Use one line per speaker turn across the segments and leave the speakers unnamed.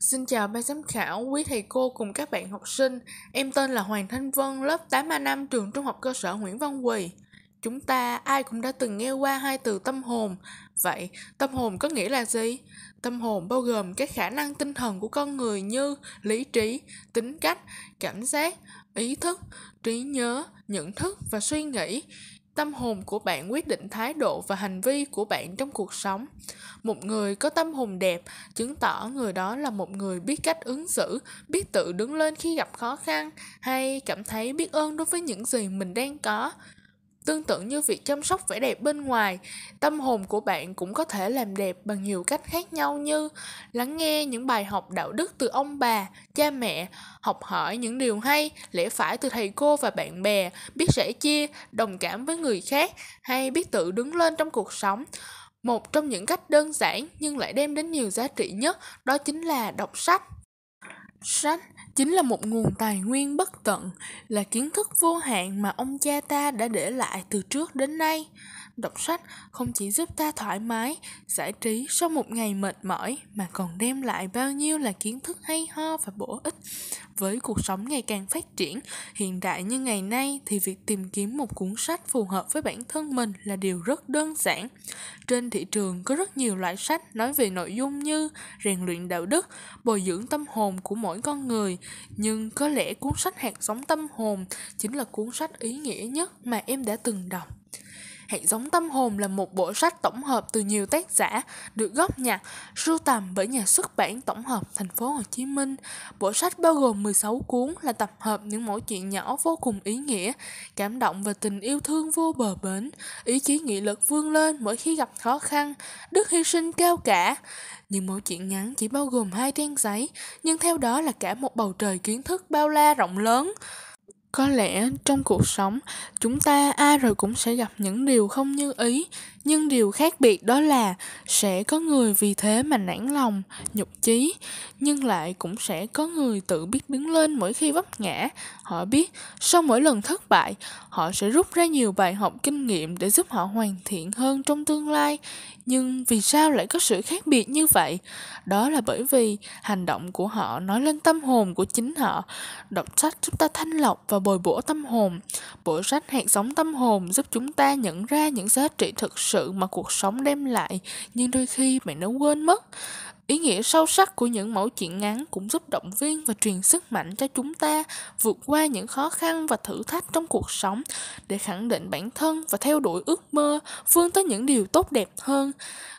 Xin chào ban giám khảo, quý thầy cô cùng các bạn học sinh. Em tên là Hoàng Thanh Vân, lớp 8A5 trường Trung học cơ sở Nguyễn Văn Quỳ. Chúng ta ai cũng đã từng nghe qua hai từ tâm hồn. Vậy, tâm hồn có nghĩa là gì? Tâm hồn bao gồm các khả năng tinh thần của con người như lý trí, tính cách, cảm giác, ý thức, trí nhớ, nhận thức và suy nghĩ tâm hồn của bạn quyết định thái độ và hành vi của bạn trong cuộc sống một người có tâm hồn đẹp chứng tỏ người đó là một người biết cách ứng xử biết tự đứng lên khi gặp khó khăn hay cảm thấy biết ơn đối với những gì mình đang có Tương tự như việc chăm sóc vẻ đẹp bên ngoài, tâm hồn của bạn cũng có thể làm đẹp bằng nhiều cách khác nhau như lắng nghe những bài học đạo đức từ ông bà, cha mẹ, học hỏi những điều hay, lẽ phải từ thầy cô và bạn bè, biết sẻ chia, đồng cảm với người khác hay biết tự đứng lên trong cuộc sống. Một trong những cách đơn giản nhưng lại đem đến nhiều giá trị nhất đó chính là đọc sách. Sách chính là một nguồn tài nguyên bất tận, là kiến thức vô hạn mà ông cha ta đã để lại từ trước đến nay đọc sách không chỉ giúp ta thoải mái giải trí sau một ngày mệt mỏi mà còn đem lại bao nhiêu là kiến thức hay ho và bổ ích với cuộc sống ngày càng phát triển hiện đại như ngày nay thì việc tìm kiếm một cuốn sách phù hợp với bản thân mình là điều rất đơn giản trên thị trường có rất nhiều loại sách nói về nội dung như rèn luyện đạo đức bồi dưỡng tâm hồn của mỗi con người nhưng có lẽ cuốn sách hạt giống tâm hồn chính là cuốn sách ý nghĩa nhất mà em đã từng đọc Hạt giống tâm hồn là một bộ sách tổng hợp từ nhiều tác giả được góp nhặt, sưu tầm bởi nhà xuất bản tổng hợp thành phố Hồ Chí Minh. Bộ sách bao gồm 16 cuốn là tập hợp những mẫu chuyện nhỏ vô cùng ý nghĩa, cảm động về tình yêu thương vô bờ bến, ý chí nghị lực vươn lên mỗi khi gặp khó khăn, đức hy sinh cao cả. Những mẫu chuyện ngắn chỉ bao gồm hai trang giấy, nhưng theo đó là cả một bầu trời kiến thức bao la rộng lớn có lẽ trong cuộc sống chúng ta ai rồi cũng sẽ gặp những điều không như ý nhưng điều khác biệt đó là sẽ có người vì thế mà nản lòng nhục chí nhưng lại cũng sẽ có người tự biết đứng lên mỗi khi vấp ngã họ biết sau mỗi lần thất bại họ sẽ rút ra nhiều bài học kinh nghiệm để giúp họ hoàn thiện hơn trong tương lai nhưng vì sao lại có sự khác biệt như vậy đó là bởi vì hành động của họ nói lên tâm hồn của chính họ đọc sách giúp ta thanh lọc và bồi bổ tâm hồn bộ sách hạt giống tâm hồn giúp chúng ta nhận ra những giá trị thực sự sự mà cuộc sống đem lại nhưng đôi khi bạn đã quên mất ý nghĩa sâu sắc của những mẫu chuyện ngắn cũng giúp động viên và truyền sức mạnh cho chúng ta vượt qua những khó khăn và thử thách trong cuộc sống để khẳng định bản thân và theo đuổi ước mơ vươn tới những điều tốt đẹp hơn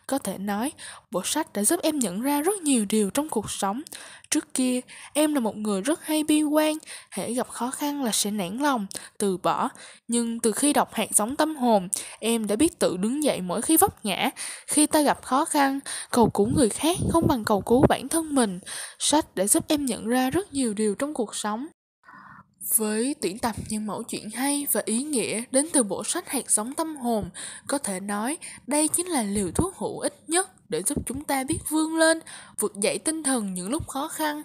có thể nói Bộ sách đã giúp em nhận ra rất nhiều điều trong cuộc sống. Trước kia, em là một người rất hay bi quan, hễ gặp khó khăn là sẽ nản lòng, từ bỏ. Nhưng từ khi đọc hạt giống tâm hồn, em đã biết tự đứng dậy mỗi khi vấp ngã. Khi ta gặp khó khăn, cầu cứu người khác không bằng cầu cứu bản thân mình. Sách đã giúp em nhận ra rất nhiều điều trong cuộc sống. Với tuyển tập những mẫu chuyện hay và ý nghĩa đến từ bộ sách hạt giống tâm hồn, có thể nói đây chính là liều thuốc hữu ích nhất để giúp chúng ta biết vươn lên, vượt dậy tinh thần những lúc khó khăn,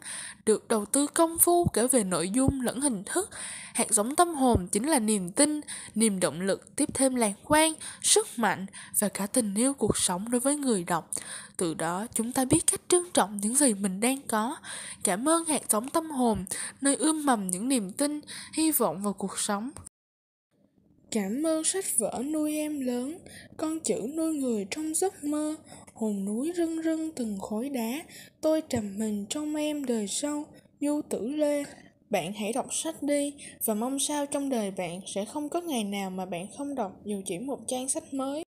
được đầu tư công phu cả về nội dung lẫn hình thức. Hạt giống tâm hồn chính là niềm tin, niềm động lực tiếp thêm lạc quan, sức mạnh và cả tình yêu cuộc sống đối với người đọc. Từ đó chúng ta biết cách trân trọng những gì mình đang có. Cảm ơn hạt giống tâm hồn, nơi ươm mầm những niềm tin, hy vọng vào cuộc sống. Cảm ơn sách vở nuôi em lớn, con chữ nuôi người trong giấc mơ, hồn núi rưng rưng từng khối đá tôi trầm mình trong em đời sau du tử lê bạn hãy đọc sách đi và mong sao trong đời bạn sẽ không có ngày nào mà bạn không đọc dù chỉ một trang sách mới